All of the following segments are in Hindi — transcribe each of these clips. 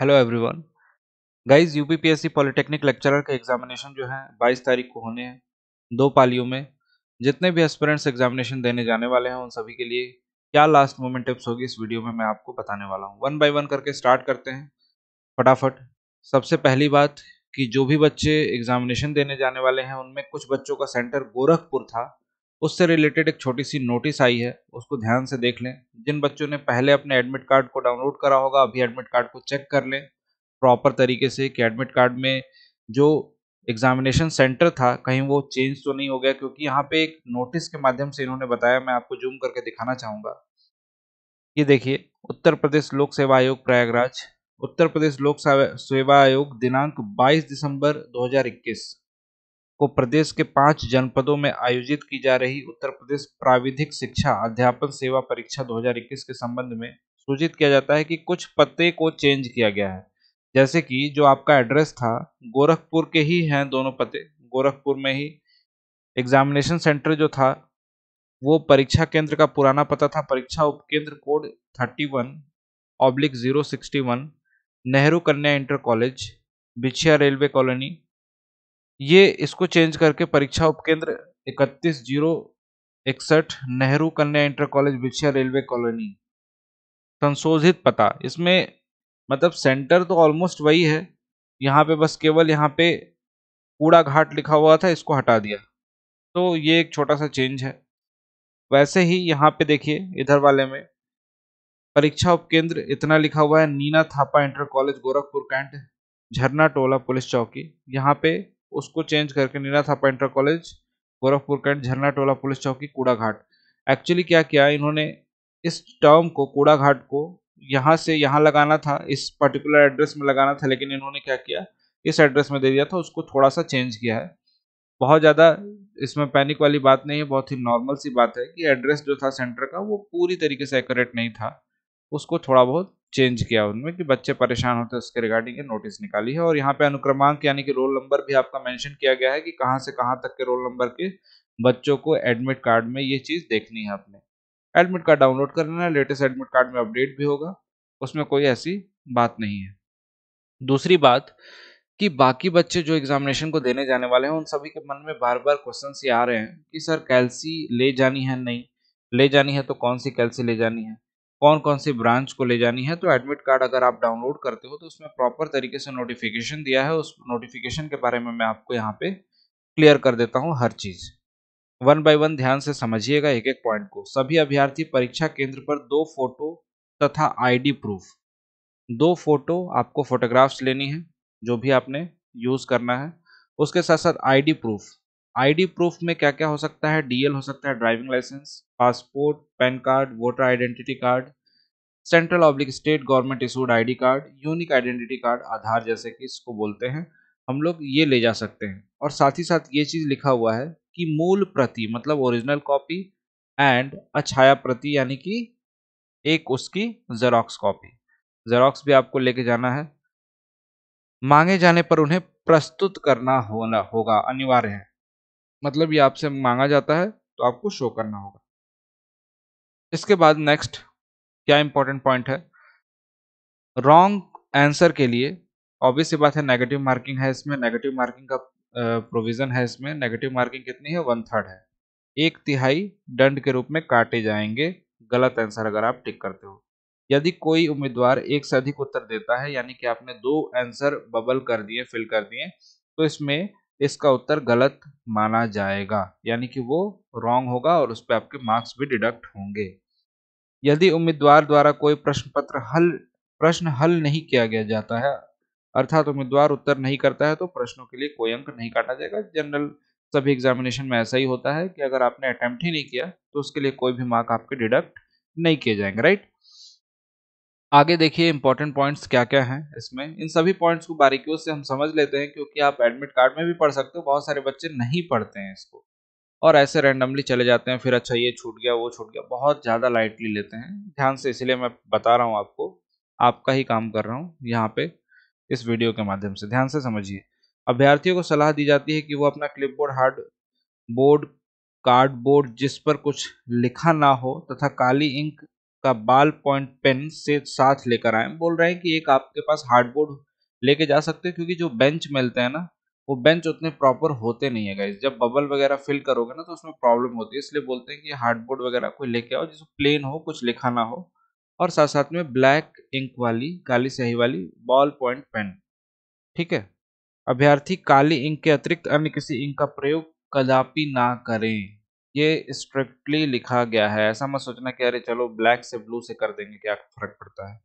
hello everyone guys UPPSC polytechnic lecturer के एग्जामिनेशन जो है 22 तारीख को होने हैं दो पालियों में जितने भी एस्पिरेंट्स एग्जामिनेशन देने जाने वाले हैं उन सभी के लिए क्या लास्ट मोमेंट टिप्स होगी इस वीडियो में मैं आपको बताने वाला हूँ वन बाई वन करके स्टार्ट करते हैं फटाफट सबसे पहली बात कि जो भी बच्चे एग्जामिनेशन देने जाने वाले हैं उनमें कुछ बच्चों का सेंटर गोरखपुर था उससे रिलेटेड एक छोटी सी नोटिस आई है उसको ध्यान से देख लें जिन बच्चों ने पहले अपने एडमिट कार्ड को डाउनलोड करा होगा अभी एडमिट कार्ड को चेक कर लें प्रॉपर तरीके से कि एडमिट कार्ड में जो एग्जामिनेशन सेंटर था कहीं वो चेंज तो नहीं हो गया क्योंकि यहाँ पे एक नोटिस के माध्यम से इन्होंने बताया मैं आपको जूम करके दिखाना चाहूँगा ये देखिए उत्तर प्रदेश लोक सेवा आयोग प्रयागराज उत्तर प्रदेश लोक सेवा आयोग दिनांक 22 दिसंबर को प्रदेश के पांच जनपदों में आयोजित की जा रही उत्तर प्रदेश प्राविधिक शिक्षा अध्यापन सेवा परीक्षा 2021 के संबंध में सूचित किया जाता है कि कुछ पते को चेंज किया गया है जैसे कि जो आपका एड्रेस था गोरखपुर के ही हैं दोनों पते गोरखपुर में ही एग्जामिनेशन सेंटर जो था वो परीक्षा केंद्र का पुराना पता था परीक्षा उपकेंद्र code thirty one oblique zero Nehru Kanya inter college Bichhiya railway colony ये इसको चेंज करके परीक्षा उपकेंद्र इकतीस जीरो इकसठ Nehru Kanya inter college Bichhiya railway colony संशोधित पता इसमें मतलब सेंटर तो ऑलमोस्ट वही है यहाँ पे बस केवल यहाँ पे कूड़ा घाट लिखा हुआ था इसको हटा दिया तो ये एक छोटा सा चेंज है वैसे ही यहाँ पे देखिए इधर वाले में परीक्षा उपकेंद्र इतना लिखा हुआ है Neena Thapa inter college Gorakhpur cantt Jharna Tola police चौकी यहाँ पे उसको चेंज करके था painter college Gorakhpur cantt Jharna Tola police चौकी कूड़ाघाट एक्चुअली क्या किया इन्होंने इस टर्म को कूड़ाघाट को यहाँ से यहाँ लगाना था इस पर्टिकुलर एड्रेस में लगाना था लेकिन इन्होंने क्या किया इस एड्रेस में दे दिया था उसको थोड़ा सा चेंज किया है बहुत ज़्यादा इसमें पैनिक वाली बात नहीं है बहुत ही नॉर्मल सी बात है कि एड्रेस जो था सेंटर का वो पूरी तरीके से एकट नहीं था उसको थोड़ा बहुत चेंज किया उनमें कि बच्चे परेशान होते हैं उसके रिगार्डिंग ये नोटिस निकाली है और यहाँ पे अनुक्रमांक यानी कि रोल नंबर भी आपका मेंशन किया गया है कि कहाँ से कहाँ तक के रोल नंबर के बच्चों को एडमिट कार्ड में ये चीज़ देखनी है अपने एडमिट कार्ड डाउनलोड कर लेना लेटेस्ट एडमिट कार्ड में अपडेट भी होगा उसमें कोई ऐसी बात नहीं है दूसरी बात कि बाकी बच्चे जो एग्जामिनेशन को देने जाने वाले हैं उन सभी के मन में बार बार क्वेश्चन ये आ रहे हैं कि सर कैलसी ले जानी है नहीं ले जानी है तो कौन सी कैलसी ले जानी है कौन कौन से ब्रांच को ले जानी है तो एडमिट कार्ड अगर आप डाउनलोड करते हो तो उसमें प्रॉपर तरीके से नोटिफिकेशन दिया है उस नोटिफिकेशन के बारे में मैं आपको यहाँ पे क्लियर कर देता हूँ हर चीज़ वन बाय वन ध्यान से समझिएगा एक एक पॉइंट को सभी अभ्यर्थी परीक्षा केंद्र पर दो फोटो तथा आईडी प्रूफ दो फोटो आपको फोटोग्राफ्स लेनी है जो भी आपने यूज़ करना है उसके साथ साथ आईडी प्रूफ आईडी प्रूफ में क्या क्या हो सकता है डीएल हो सकता है driving licence passport PAN card voter identity card central oblique state government issued ID card unique identity card Aadhaar जैसे कि इसको बोलते हैं हम लोग ये ले जा सकते हैं और साथ ही साथ ये चीज़ लिखा हुआ है कि मूल प्रति मतलब ओरिजिनल कॉपी एंड अछाया प्रति यानी कि एक उसकी जेरोक्स कॉपी जेरोक्स भी आपको लेके जाना है मांगे जाने पर उन्हें प्रस्तुत करना होना होगा अनिवार्य है मतलब ये आपसे मांगा जाता है तो आपको शो करना होगा इसके बाद नेक्स्ट क्या इंपॉर्टेंट पॉइंट है रॉन्ग आंसर के लिए ऑब्वियस बात है नेगेटिव मार्किंग है इसमें नेगेटिव मार्किंग का प्रोविजन है इसमें नेगेटिव मार्किंग कितनी है वन थर्ड है एक तिहाई दंड के रूप में काटे जाएंगे गलत आंसर अगर आप टिक करते हो यदि कोई उम्मीदवार एक से अधिक उत्तर देता है यानी कि आपने दो आंसर बबल कर दिए फिल कर दिए तो इसमें इसका उत्तर गलत माना जाएगा यानी कि वो रॉन्ग होगा और उस पर आपके मार्क्स भी डिडक्ट होंगे यदि उम्मीदवार द्वारा कोई प्रश्न पत्र हल प्रश्न हल नहीं किया गया जाता है अर्थात उम्मीदवार उत्तर नहीं करता है तो प्रश्नों के लिए कोई अंक नहीं काटा जाएगा जनरल सभी एग्जामिनेशन में ऐसा ही होता है कि अगर आपने अटैम्प्ट ही नहीं किया तो उसके लिए कोई भी मार्क आपके डिडक्ट नहीं किए जाएंगे राइट आगे देखिए इंपॉर्टेंट पॉइंट्स क्या क्या हैं इसमें इन सभी पॉइंट्स को बारीकियों से हम समझ लेते हैं क्योंकि आप एडमिट कार्ड में भी पढ़ सकते हो बहुत सारे बच्चे नहीं पढ़ते हैं इसको और ऐसे रैंडमली चले जाते हैं फिर अच्छा ये छूट गया वो छूट गया बहुत ज़्यादा लाइटली लेते हैं ध्यान से इसलिए मैं बता रहा हूँ आपको आपका ही काम कर रहा हूँ यहाँ पे इस वीडियो के माध्यम से ध्यान से समझिए अभ्यर्थियों को सलाह दी जाती है कि वो अपना बोर्ड हार्ड बोर्ड कार्डबोर्ड जिस पर कुछ लिखा ना हो तथा काली इंक का बाल पॉइंट पेन से साथ लेकर आए बोल रहे हैं कि एक आपके पास हार्डबोर्ड लेके जा सकते हैं क्योंकि जो बेंच मिलते हैं ना वो बेंच उतने प्रॉपर होते नहीं है गाइज जब बबल वगैरह फिल करोगे ना तो उसमें प्रॉब्लम होती है इसलिए बोलते हैं कि हार्डबोर्ड वगैरह कोई लेके आओ जिसमें प्लेन हो कुछ लिखा ना हो और साथ साथ में ब्लैक इंक वाली काली स्याही वाली बॉल पॉइंट पेन ठीक है अभ्यर्थी काली इंक के अतिरिक्त अन्य किसी इंक का प्रयोग कदापि ना करें ये स्ट्रिक्टली लिखा गया है ऐसा मत सोचना कि अरे चलो ब्लैक से ब्लू से कर देंगे क्या फर्क पड़ता है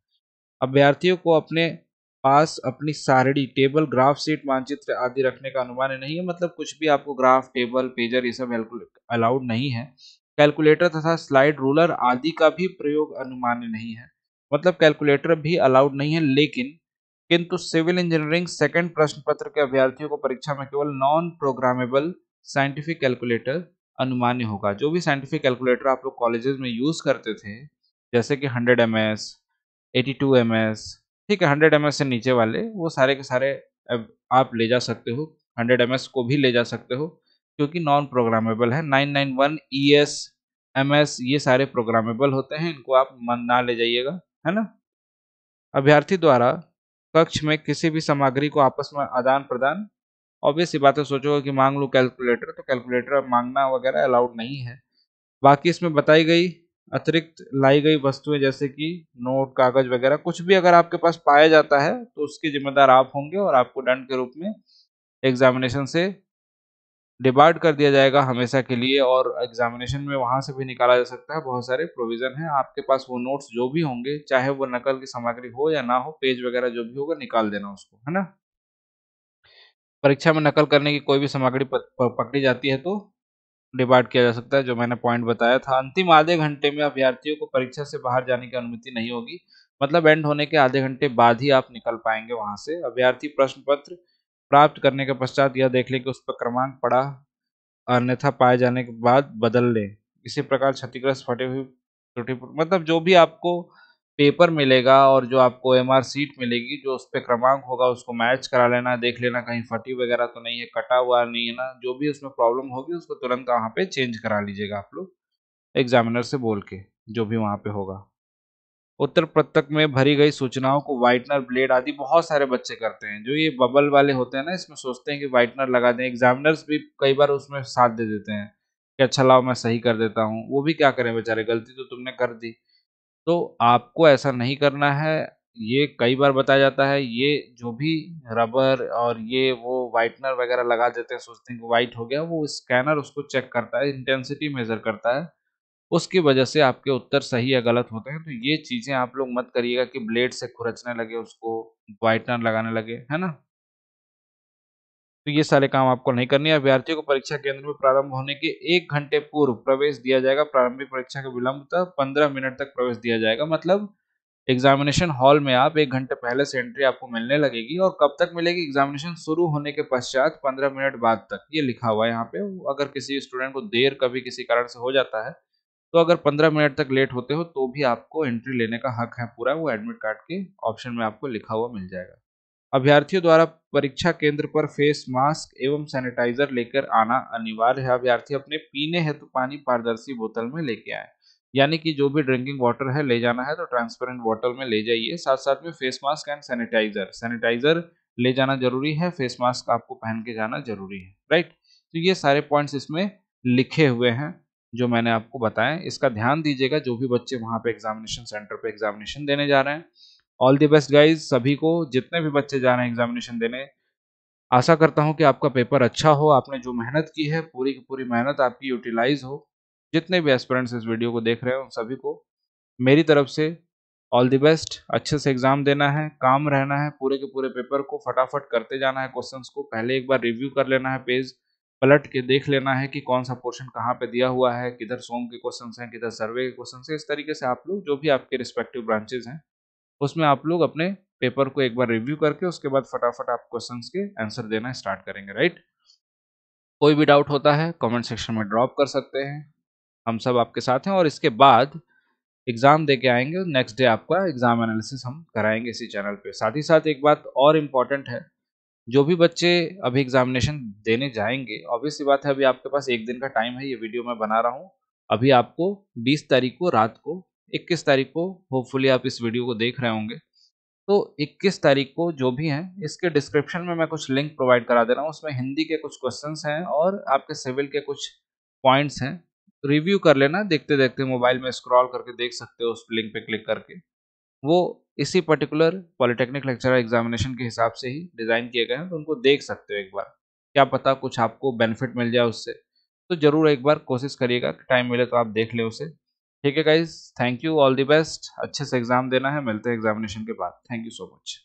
अभ्यर्थियों को अपने पास अपनी सारणी टेबल ग्राफ सीट मानचित्र आदि रखने का अनुमान नहीं है मतलब कुछ भी आपको ग्राफ टेबल पेजर ये सब अलाउड नहीं है कैलकुलेटर तथा स्लाइड रूलर आदि का भी प्रयोग अनुमान्य नहीं है मतलब कैलकुलेटर भी अलाउड नहीं है लेकिन किंतु सिविल इंजीनियरिंग सेकंड प्रश्न पत्र के अभ्यर्थियों को परीक्षा में केवल नॉन प्रोग्रामेबल साइंटिफिक कैलकुलेटर अनुमान्य होगा जो भी साइंटिफिक कैलकुलेटर आप लोग कॉलेजेस में यूज़ करते थे जैसे कि hundred M S eighty two M S ठीक है हंड्रेड एम एस से नीचे वाले वो सारे के सारे आप ले जा सकते हो हंड्रेड एम एस को भी ले जा सकते हो क्योंकि नॉन प्रोग्रामेबल है nine nine one E S M S ये सारे प्रोग्रामेबल होते हैं इनको आप मन ना ले जाइएगा है ना अभ्यर्थी द्वारा कक्ष में किसी भी सामग्री को आपस में आदान प्रदान ऑब्वियस बातें सोचोगे कि मांग लूँ कैलकुलेटर तो कैलकुलेटर मांगना वगैरह अलाउड नहीं है बाकी इसमें बताई गई अतिरिक्त लाई गई वस्तुएं जैसे कि नोट कागज वगैरह कुछ भी अगर आपके पास पाया जाता है तो उसके जिम्मेदार आप होंगे और आपको दंड के रूप में एग्जामिनेशन से डिबार्ड कर दिया जाएगा हमेशा के लिए और एग्जामिनेशन में वहाँ से भी निकाला जा सकता है बहुत सारे प्रोविज़न हैं आपके पास वो नोट्स जो भी होंगे चाहे वो नकल की सामग्री हो या ना हो पेज वगैरह जो भी होगा निकाल देना उसको है ना परीक्षा में नकल करने की कोई भी सामग्री पकड़ी जाती है तो डिबार्ट किया जा सकता है जो मैंने पॉइंट बताया था अंतिम आधे घंटे में अभ्यर्थियों को परीक्षा से बाहर जाने की अनुमति नहीं होगी मतलब एंड होने के आधे घंटे बाद ही आप निकल पाएंगे वहां से अभ्यर्थी प्रश्न पत्र प्राप्त करने के पश्चात यह देख लें कि उस पर क्रमांक पड़ा अन्यथा पाए जाने के बाद बदल लें इसी प्रकार क्षतिग्रस्त फटे हुए मतलब जो भी आपको पेपर मिलेगा और जो आपको एम सीट मिलेगी जो उस पर क्रमांक होगा उसको मैच करा लेना देख लेना कहीं फटी वगैरह तो नहीं है कटा हुआ नहीं है ना जो भी उसमें प्रॉब्लम होगी उसको तुरंत वहाँ पे चेंज करा लीजिएगा आप लोग एग्जामिनर से बोल के जो भी वहाँ पे होगा उत्तर पत्रक में भरी गई सूचनाओं को वाइटनर ब्लेड आदि बहुत सारे बच्चे करते हैं जो ये बबल वाले होते हैं ना इसमें सोचते हैं कि वाइटनर लगा दें एग्जामिनर्स भी कई बार उसमें साथ दे देते हैं कि अच्छा लाओ मैं सही कर देता हूँ वो भी क्या करें बेचारे गलती तो तुमने कर दी तो आपको ऐसा नहीं करना है ये कई बार बताया जाता है ये जो भी रबर और ये वो वाइटनर वगैरह लगा देते हैं सोचते हैं कि वाइट हो गया वो स्कैनर उसको चेक करता है इंटेंसिटी मेज़र करता है उसकी वजह से आपके उत्तर सही या गलत होते हैं तो ये चीज़ें आप लोग मत करिएगा कि ब्लेड से खुरचने लगे उसको वाइटनर लगाने लगे है ना तो ये सारे काम आपको नहीं करने है अभ्यर्थियों को परीक्षा केंद्र में प्रारंभ होने के एक घंटे पूर्व प्रवेश दिया जाएगा प्रारंभिक परीक्षा के तक पंद्रह मिनट तक प्रवेश दिया जाएगा मतलब एग्जामिनेशन हॉल में आप एक घंटे पहले से एंट्री आपको मिलने लगेगी और कब तक मिलेगी एग्जामिनेशन शुरू होने के पश्चात पंद्रह मिनट बाद तक ये लिखा हुआ है यहाँ पे अगर किसी स्टूडेंट को देर कभी किसी कारण से हो जाता है तो अगर पंद्रह मिनट तक लेट होते हो तो भी आपको एंट्री लेने का हक है पूरा वो एडमिट कार्ड के ऑप्शन में आपको लिखा हुआ मिल जाएगा अभ्यर्थियों द्वारा परीक्षा केंद्र पर फेस मास्क एवं सैनिटाइजर लेकर आना अनिवार्य है अभ्यर्थी अपने पीने हेतु तो पानी पारदर्शी बोतल में लेके आए यानी कि जो भी ड्रिंकिंग वाटर है ले जाना है तो ट्रांसपेरेंट बोतल में ले जाइए साथ साथ में face mask and sanitiser sanitiser ले जाना जरूरी है फेस मास्क आपको पहन के जाना जरूरी है राइट तो ये सारे पॉइंट्स इसमें लिखे हुए हैं जो मैंने आपको बताया इसका ध्यान दीजिएगा जो भी बच्चे वहाँ पे एग्जामिनेशन सेंटर पे एग्जामिनेशन देने जा रहे हैं ऑल दी बेस्ट गाइज सभी को जितने भी बच्चे जा रहे हैं एग्जामिनेशन देने आशा करता हूँ कि आपका पेपर अच्छा हो आपने जो मेहनत की है पूरी की पूरी मेहनत आपकी यूटिलाइज हो जितने भी एस्पेरेंट्स इस वीडियो को देख रहे हैं उन सभी को मेरी तरफ से ऑल दी बेस्ट अच्छे से एग्ज़ाम देना है काम रहना है पूरे के पूरे पेपर को फटाफट करते जाना है क्वेश्चंस को पहले एक बार रिव्यू कर लेना है पेज पलट के देख लेना है कि कौन सा पोर्शन कहाँ पे दिया हुआ है किधर सोम के क्वेश्चन हैं किधर सर्वे के क्वेश्चन हैं इस तरीके से आप लोग जो भी आपके रिस्पेक्टिव ब्रांचेज हैं उसमें आप लोग अपने पेपर को एक बार रिव्यू करके उसके बाद फटाफट आप क्वेश्चन के आंसर देना स्टार्ट करेंगे राइट कोई भी डाउट होता है कमेंट सेक्शन में ड्रॉप कर सकते हैं हम सब आपके साथ हैं और इसके बाद एग्ज़ाम दे के आएंगे नेक्स्ट डे आपका एग्ज़ाम एनालिसिस हम कराएंगे इसी चैनल पे साथ ही साथ एक बात और इम्पॉर्टेंट है जो भी बच्चे अभी एग्जामिनेशन देने जाएंगे ऑब्वियस बात है अभी आपके पास एक दिन का टाइम है ये वीडियो मैं बना रहा हूँ अभी आपको 20 तारीख को रात को 21 तारीख को होपफुली आप इस वीडियो को देख रहे होंगे तो 21 तारीख को जो भी हैं इसके डिस्क्रिप्शन में मैं कुछ लिंक प्रोवाइड करा दे रहा हूँ उसमें हिंदी के कुछ क्वेश्चंस हैं और आपके सिविल के कुछ पॉइंट्स हैं रिव्यू कर लेना देखते देखते मोबाइल में स्क्रॉल करके देख सकते हो उस लिंक पे क्लिक करके वो इसी पर्टिकुलर पॉलिटेक्निक लेक्चर एग्जामिनेशन के हिसाब से ही डिज़ाइन किए गए हैं तो उनको देख सकते हो एक बार क्या पता कुछ आपको बेनिफिट मिल जाए उससे तो ज़रूर एक बार कोशिश करिएगा टाइम मिले तो आप देख लें उसे ठीक है guys thank you all the best अच्छे से एग्जाम देना है मिलते हैं एग्जामिनेशन के बाद थैंक यू सो मच